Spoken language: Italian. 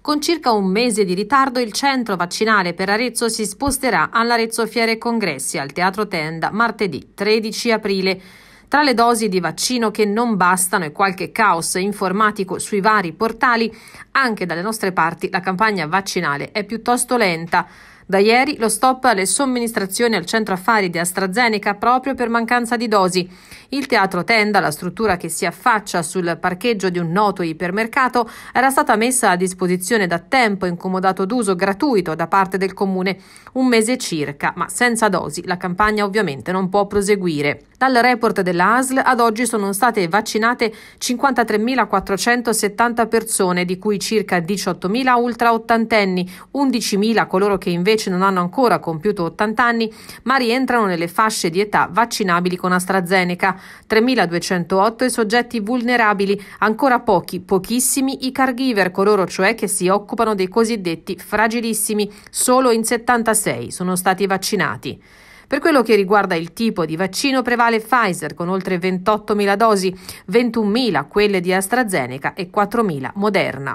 Con circa un mese di ritardo il centro vaccinale per Arezzo si sposterà all'Arezzo Fiere Congressi al Teatro Tenda martedì 13 aprile. Tra le dosi di vaccino che non bastano e qualche caos informatico sui vari portali, anche dalle nostre parti la campagna vaccinale è piuttosto lenta. Da ieri lo stop alle somministrazioni al centro affari di AstraZeneca proprio per mancanza di dosi. Il teatro tenda, la struttura che si affaccia sul parcheggio di un noto ipermercato, era stata messa a disposizione da tempo in comodato d'uso gratuito da parte del comune, un mese circa, ma senza dosi la campagna ovviamente non può proseguire. Dal report della ASL ad oggi sono state vaccinate 53.470 persone, di cui circa 18.000 ultraottantenni, 11.000 coloro che invece non hanno ancora compiuto 80 anni, ma rientrano nelle fasce di età vaccinabili con AstraZeneca, 3.208 i soggetti vulnerabili, ancora pochi, pochissimi i caregiver, coloro cioè che si occupano dei cosiddetti fragilissimi, solo in 76 sono stati vaccinati. Per quello che riguarda il tipo di vaccino prevale Pfizer con oltre 28.000 dosi, 21.000 quelle di AstraZeneca e 4.000 Moderna.